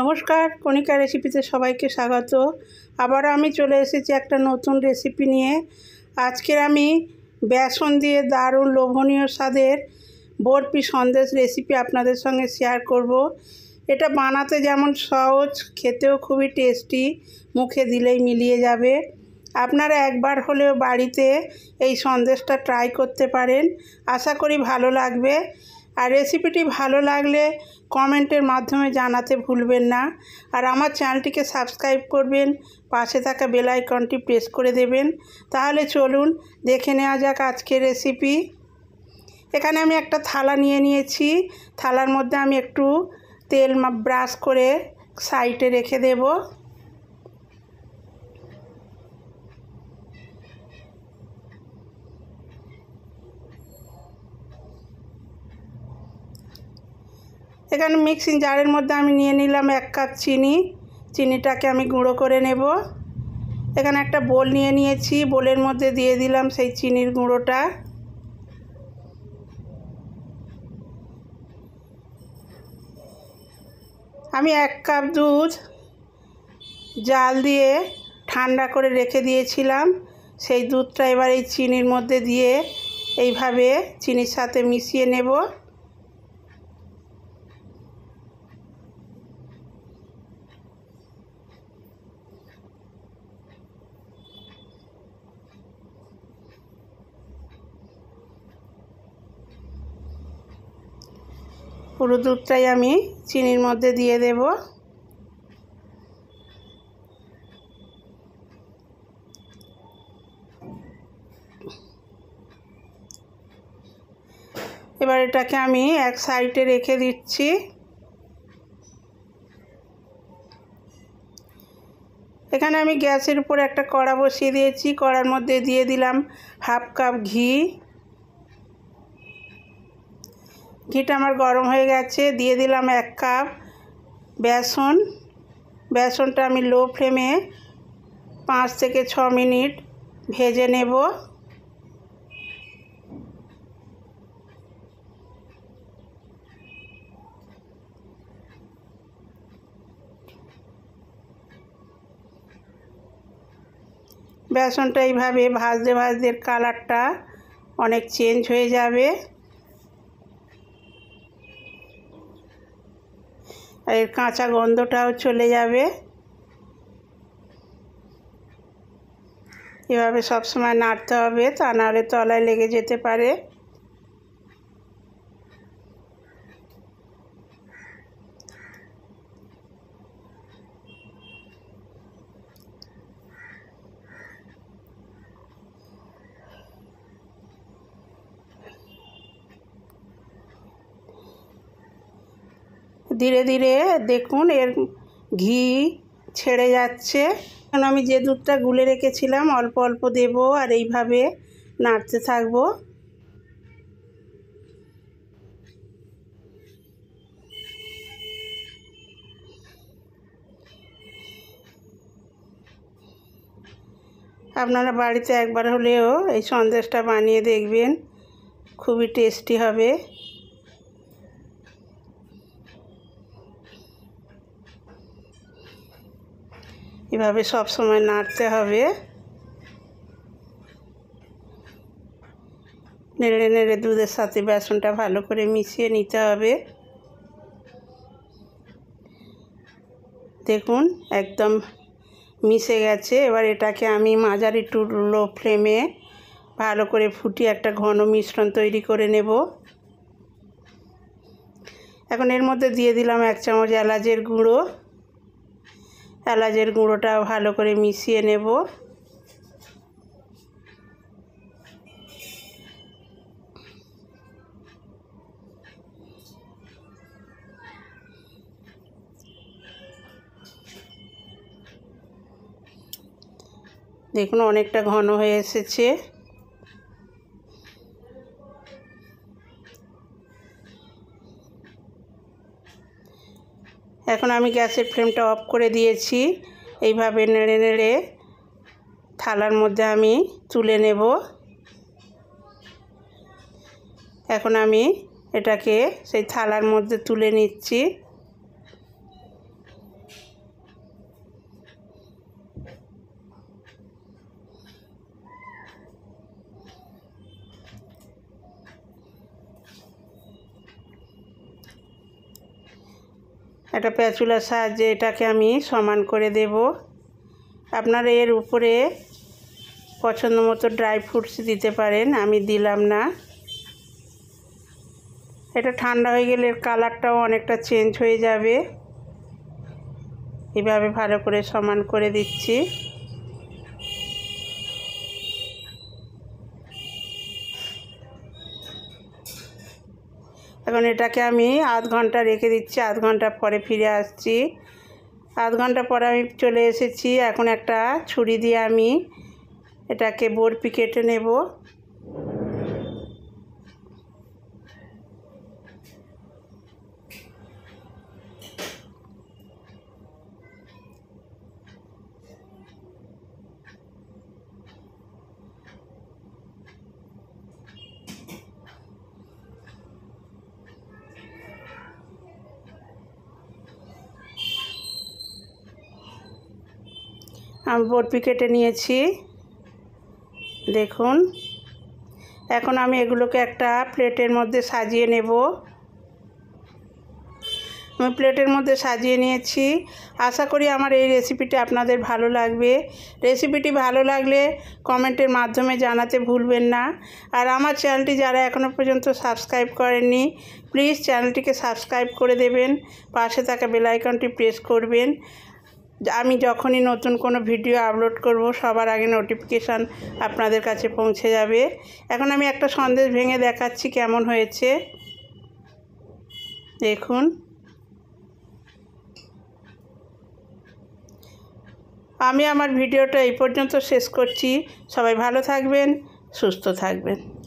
নমস্কার কণিকা রেসিপিতে সবাইকে স্বাগত আবার আমি চলে এসেছি একটা নতুন রেসিপি নিয়ে আজকের আমি বেসন দিয়ে দারুণ লোভনীয় স্বাদের বরপি সন্দেশ রেসিপি আপনাদের সঙ্গে শেয়ার করব। এটা বানাতে যেমন সহজ খেতেও খুবই টেস্টি মুখে দিলেই মিলিয়ে যাবে আপনারা একবার হলেও বাড়িতে এই সন্দেশটা ট্রাই করতে পারেন আশা করি ভালো লাগবে আর রেসিপিটি ভালো লাগলে কমেন্টের মাধ্যমে জানাতে ভুলবেন না আর আমার চ্যানেলটিকে সাবস্ক্রাইব করবেন পাশে থাকা বেল আইকনটি প্রেস করে দেবেন তাহলে চলুন দেখে নেওয়া যাক আজকের রেসিপি এখানে আমি একটা থালা নিয়ে নিয়েছি থালার মধ্যে আমি একটু তেল ব্রাশ করে সাইডে রেখে দেবো এখানে মিক্সিং জারের মধ্যে আমি নিয়ে নিলাম এক কাপ চিনি চিনিটাকে আমি গুঁড়ো করে নেব এখানে একটা বোল নিয়ে নিয়েছি বোলের মধ্যে দিয়ে দিলাম সেই চিনির গুঁড়োটা আমি এক কাপ দুধ জাল দিয়ে ঠান্ডা করে রেখে দিয়েছিলাম সেই দুধটা এবার এই চিনির মধ্যে দিয়ে এইভাবে চিনির সাথে মিশিয়ে নেব পুরো দুধটাই আমি চিনির মধ্যে দিয়ে দেব এবার এটাকে আমি এক সাইডে রেখে দিচ্ছি এখানে আমি গ্যাসের উপর একটা কড়া বসিয়ে দিয়েছি কড়ার মধ্যে দিয়ে দিলাম হাফ কাপ ঘি ঘিটা আমার গরম হয়ে গেছে দিয়ে দিলাম এক কাপ বেসন বেসনটা আমি লো ফ্লেমে পাঁচ থেকে ছ মিনিট ভেজে নেব বেসনটা এইভাবে ভাজতে ভাজতে কালারটা অনেক চেঞ্জ হয়ে যাবে আর এর কাঁচা গন্ধটাও চলে যাবে এভাবে সবসময় নাড়তে হবে তা নাড়ে তলায় লেগে যেতে পারে ধীরে ধীরে দেখুন এর ঘি ছেড়ে যাচ্ছে কারণ আমি যে দুধটা গুলে রেখেছিলাম অল্প অল্প দেব আর এইভাবে নাড়তে থাকবো আপনারা বাড়িতে একবার হলেও এই সন্দেশটা বানিয়ে দেখবেন খুবই টেস্টি হবে এভাবে সব সময় নাড়তে হবে নেড়ে নেড়ে দুধের সাথে বেসনটা ভালো করে মিশিয়ে নিতে হবে দেখুন একদম মিশে গেছে এবার এটাকে আমি মাঝারি টু লো ফ্লেমে ভালো করে ফুটিয়ে একটা ঘন মিশ্রণ তৈরি করে নেব এখন এর মধ্যে দিয়ে দিলাম এক চামচ এলাচের গুঁড়ো এলাচের গুঁড়োটা ভালো করে মিশিয়ে নেব দেখুন অনেকটা ঘন হয়ে এসেছে এখন আমি গ্যাসের ফ্লেমটা অফ করে দিয়েছি এইভাবে নেড়ে নেড়ে থালার মধ্যে আমি তুলে নেব এখন আমি এটাকে সেই থালার মধ্যে তুলে নিচ্ছি একটা প্যাচুলার সাহায্যে এটাকে আমি সমান করে দেব আপনারা এর উপরে পছন্দ মতো ড্রাই ফ্রুটস দিতে পারেন আমি দিলাম না এটা ঠান্ডা হয়ে গেলে কালারটাও অনেকটা চেঞ্জ হয়ে যাবে এভাবে ভালো করে সমান করে দিচ্ছি এখন এটাকে আমি আধ ঘন্টা রেখে দিচ্ছি আধ ঘন্টা পরে ফিরে আসছি আধ ঘন্টা পরে আমি চলে এসেছি এখন একটা ছুরি দিয়ে আমি এটাকে বরপি কেটে নেব আমি বরপি কেটে নিয়েছি দেখুন এখন আমি এগুলোকে একটা প্লেটের মধ্যে সাজিয়ে নেব আমি প্লেটের মধ্যে সাজিয়ে নিয়েছি আশা করি আমার এই রেসিপিটি আপনাদের ভালো লাগবে রেসিপিটি ভালো লাগলে কমেন্টের মাধ্যমে জানাতে ভুলবেন না আর আমার চ্যানেলটি যারা এখনও পর্যন্ত সাবস্ক্রাইব করেননি প্লিজ চ্যানেলটিকে সাবস্ক্রাইব করে দেবেন পাশে থাকা বেলাইকনটি প্রেস করবেন আমি যখনই নতুন কোনো ভিডিও আপলোড করব সবার আগে নোটিফিকেশান আপনাদের কাছে পৌঁছে যাবে এখন আমি একটা সন্দেশ ভেঙে দেখাচ্ছি কেমন হয়েছে দেখুন আমি আমার ভিডিওটা এই পর্যন্ত শেষ করছি সবাই ভালো থাকবেন সুস্থ থাকবেন